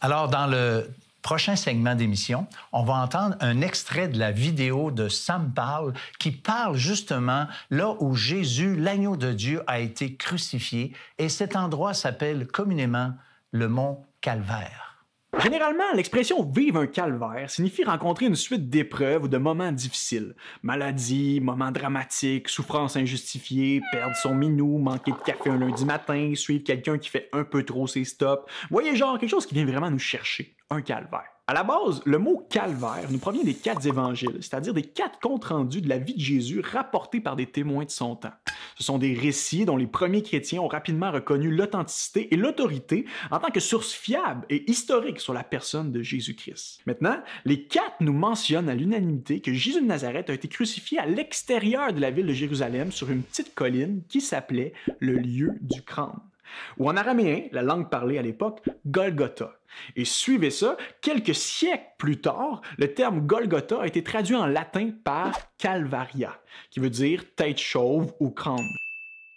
Alors, dans le prochain segment d'émission, on va entendre un extrait de la vidéo de Sam Paul qui parle justement là où Jésus, l'agneau de Dieu, a été crucifié. Et cet endroit s'appelle communément le mont Calvaire. Généralement, l'expression vivre un calvaire signifie rencontrer une suite d'épreuves ou de moments difficiles. Maladie, moments dramatiques, souffrance injustifiée, perdre son minou, manquer de café un lundi matin, suivre quelqu'un qui fait un peu trop ses stops. Voyez genre quelque chose qui vient vraiment nous chercher, un calvaire. À la base, le mot calvaire nous provient des quatre évangiles, c'est-à-dire des quatre comptes rendus de la vie de Jésus rapportés par des témoins de son temps. Ce sont des récits dont les premiers chrétiens ont rapidement reconnu l'authenticité et l'autorité en tant que source fiable et historique sur la personne de Jésus-Christ. Maintenant, les quatre nous mentionnent à l'unanimité que Jésus de Nazareth a été crucifié à l'extérieur de la ville de Jérusalem sur une petite colline qui s'appelait le lieu du crâne ou en araméen, la langue parlée à l'époque, Golgotha. Et suivez ça, quelques siècles plus tard, le terme Golgotha a été traduit en latin par Calvaria, qui veut dire tête chauve ou crâne.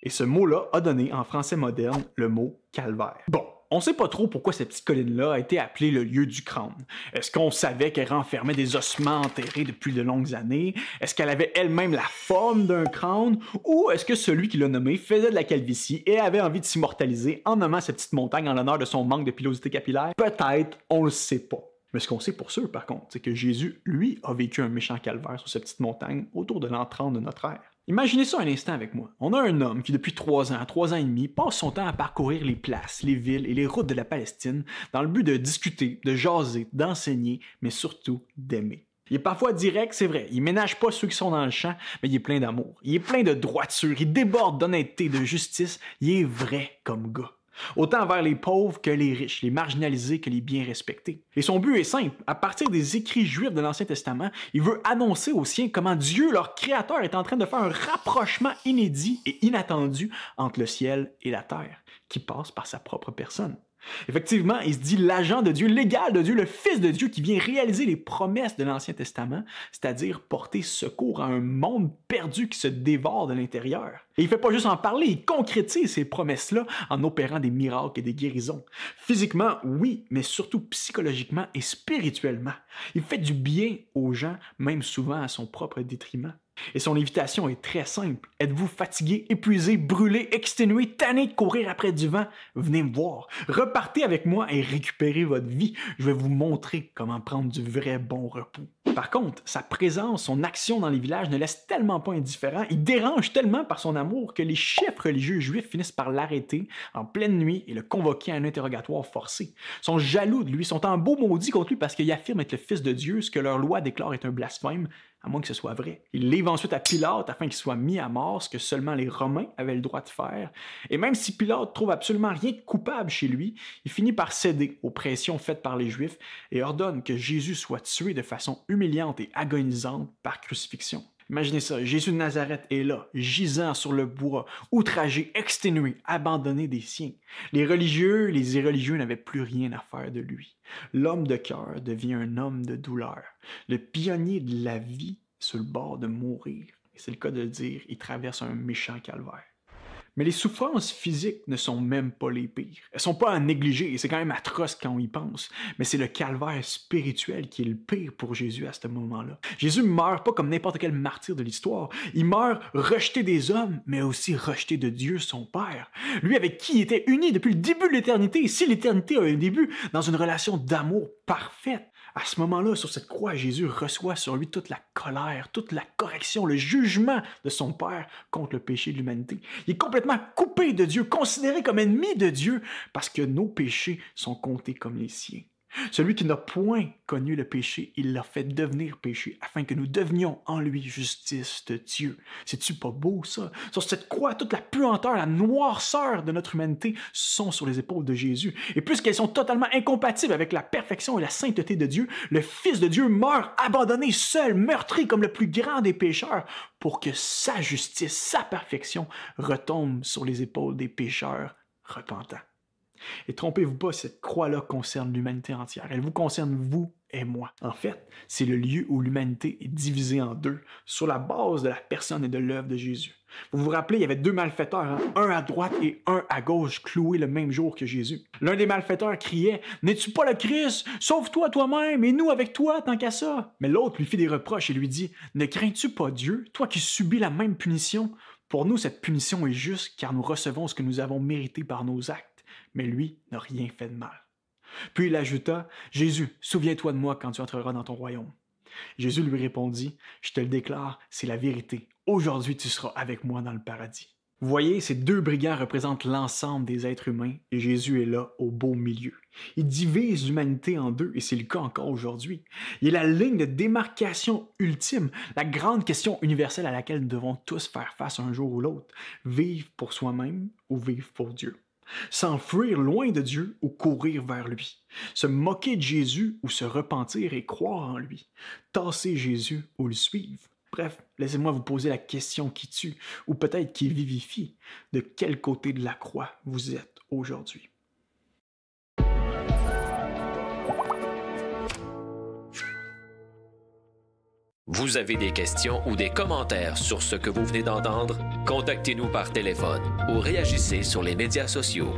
Et ce mot-là a donné en français moderne le mot calvaire. Bon, on ne sait pas trop pourquoi cette petite colline-là a été appelée le lieu du crâne. Est-ce qu'on savait qu'elle renfermait des ossements enterrés depuis de longues années? Est-ce qu'elle avait elle-même la forme d'un crâne? Ou est-ce que celui qui l'a nommé faisait de la calvitie et avait envie de s'immortaliser en nommant cette petite montagne en l'honneur de son manque de pilosité capillaire? Peut-être, on le sait pas. Mais ce qu'on sait pour sûr, par contre, c'est que Jésus, lui, a vécu un méchant calvaire sur cette petite montagne autour de l'an de notre ère. Imaginez ça un instant avec moi. On a un homme qui, depuis trois ans, trois ans et demi, passe son temps à parcourir les places, les villes et les routes de la Palestine dans le but de discuter, de jaser, d'enseigner, mais surtout d'aimer. Il est parfois direct, c'est vrai. Il ménage pas ceux qui sont dans le champ, mais il est plein d'amour. Il est plein de droiture. Il déborde d'honnêteté, de justice. Il est vrai comme gars autant envers les pauvres que les riches, les marginalisés que les bien respectés. Et son but est simple, à partir des écrits juifs de l'Ancien Testament, il veut annoncer aux siens comment Dieu, leur créateur, est en train de faire un rapprochement inédit et inattendu entre le ciel et la terre, qui passe par sa propre personne. Effectivement, il se dit l'agent de Dieu, l'égal de Dieu, le Fils de Dieu qui vient réaliser les promesses de l'Ancien Testament, c'est-à-dire porter secours à un monde perdu qui se dévore de l'intérieur. Et il ne fait pas juste en parler, il concrétise ces promesses-là en opérant des miracles et des guérisons. Physiquement, oui, mais surtout psychologiquement et spirituellement. Il fait du bien aux gens, même souvent à son propre détriment. Et son invitation est très simple. Êtes-vous fatigué, épuisé, brûlé, exténué, tanné de courir après du vent? Venez me voir. Repartez avec moi et récupérez votre vie. Je vais vous montrer comment prendre du vrai bon repos. Par contre, sa présence, son action dans les villages ne laisse tellement pas indifférent. Il dérange tellement par son amour que les chefs religieux juifs finissent par l'arrêter en pleine nuit et le convoquer à un interrogatoire forcé. Ils sont jaloux de lui, sont en beau maudit contre lui parce qu'il affirme être le fils de Dieu, ce que leur loi déclare être un blasphème, à moins que ce soit vrai. Il lève ensuite à Pilate afin qu'il soit mis à mort, ce que seulement les Romains avaient le droit de faire. Et même si Pilate trouve absolument rien de coupable chez lui, il finit par céder aux pressions faites par les Juifs et ordonne que Jésus soit tué de façon humiliante et agonisante par crucifixion. Imaginez ça, Jésus de Nazareth est là, gisant sur le bois, outragé, exténué, abandonné des siens. Les religieux, les irreligieux n'avaient plus rien à faire de lui. L'homme de cœur devient un homme de douleur, le pionnier de la vie sur le bord de mourir. c'est le cas de le dire, il traverse un méchant calvaire. Mais les souffrances physiques ne sont même pas les pires. Elles sont pas à négliger, et c'est quand même atroce quand on y pense. Mais c'est le calvaire spirituel qui est le pire pour Jésus à ce moment-là. Jésus meurt pas comme n'importe quel martyr de l'histoire. Il meurt rejeté des hommes, mais aussi rejeté de Dieu, son Père. Lui avec qui il était uni depuis le début de l'éternité, si l'éternité a un début, dans une relation d'amour parfaite. À ce moment-là, sur cette croix, Jésus reçoit sur lui toute la colère, toute la correction, le jugement de son Père contre le péché de l'humanité. Il est complètement coupé de Dieu, considéré comme ennemi de Dieu, parce que nos péchés sont comptés comme les siens. Celui qui n'a point connu le péché, il l'a fait devenir péché, afin que nous devenions en lui justice de Dieu. C'est-tu pas beau, ça? Sur cette croix, toute la puanteur, la noirceur de notre humanité sont sur les épaules de Jésus. Et puisqu'elles sont totalement incompatibles avec la perfection et la sainteté de Dieu, le Fils de Dieu meurt abandonné, seul, meurtri comme le plus grand des pécheurs, pour que sa justice, sa perfection retombe sur les épaules des pécheurs repentants. Et trompez-vous pas, cette croix-là concerne l'humanité entière. Elle vous concerne vous et moi. En fait, c'est le lieu où l'humanité est divisée en deux sur la base de la personne et de l'œuvre de Jésus. Vous vous rappelez, il y avait deux malfaiteurs, hein. un à droite et un à gauche, cloués le même jour que Jésus. L'un des malfaiteurs criait N'es-tu pas le Christ Sauve-toi toi-même et nous avec toi tant qu'à ça. Mais l'autre lui fit des reproches et lui dit Ne crains-tu pas Dieu, toi qui subis la même punition Pour nous, cette punition est juste car nous recevons ce que nous avons mérité par nos actes mais lui n'a rien fait de mal. Puis il ajouta, Jésus, souviens-toi de moi quand tu entreras dans ton royaume. Jésus lui répondit, Je te le déclare, c'est la vérité. Aujourd'hui tu seras avec moi dans le paradis. voyez, ces deux brigands représentent l'ensemble des êtres humains et Jésus est là au beau milieu. Il divise l'humanité en deux et c'est le cas encore aujourd'hui. Il est la ligne de démarcation ultime, la grande question universelle à laquelle nous devons tous faire face un jour ou l'autre, vivre pour soi-même ou vivre pour Dieu s'enfuir loin de Dieu ou courir vers lui, se moquer de Jésus ou se repentir et croire en lui, tasser Jésus ou le suivre. Bref, laissez-moi vous poser la question qui tue, ou peut-être qui vivifie, de quel côté de la croix vous êtes aujourd'hui. Vous avez des questions ou des commentaires sur ce que vous venez d'entendre? Contactez-nous par téléphone ou réagissez sur les médias sociaux.